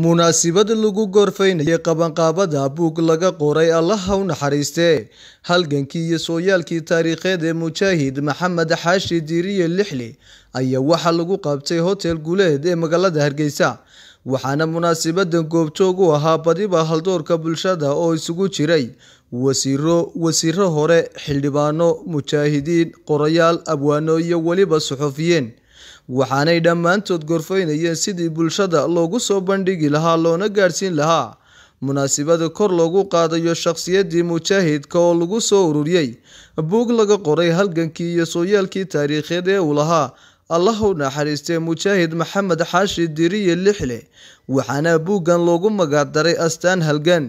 munaasibad lagu goorfaynayay qabanqaabada buug laga qoray allaha u naxariiste halgankii iyo sooyaalkii taariikheed ee mujaahid maxamed xaashi diiriye lixli ayaa waxaa lagu qabtay hotel guleed ee magaalada hargeysa waxaana munaasibaddan goobjoog u ahaa badiba haldoorka bulshada oo isugu jiray wasiiro wasiiro hore xildhibaano mujaahidiin qorayaal abwaano iyo weliba suxufiyiin waxaanay dhammaantood gorfaynayeen sidii bulshada loogu soo bandhigi lahaa loona gaadhsiin lahaa munaasibada kor loogu qaadayo shakhsiyaddii mujaahidka oo lagu soo ururiyey buug laga qoray halgankii iyo sooyaalkii taariikheed ee uu lahaa allah u naxariistee mujaahid maxamed xaashi diriye lixle waxaana buuggan loogu magacdaray astaan halgan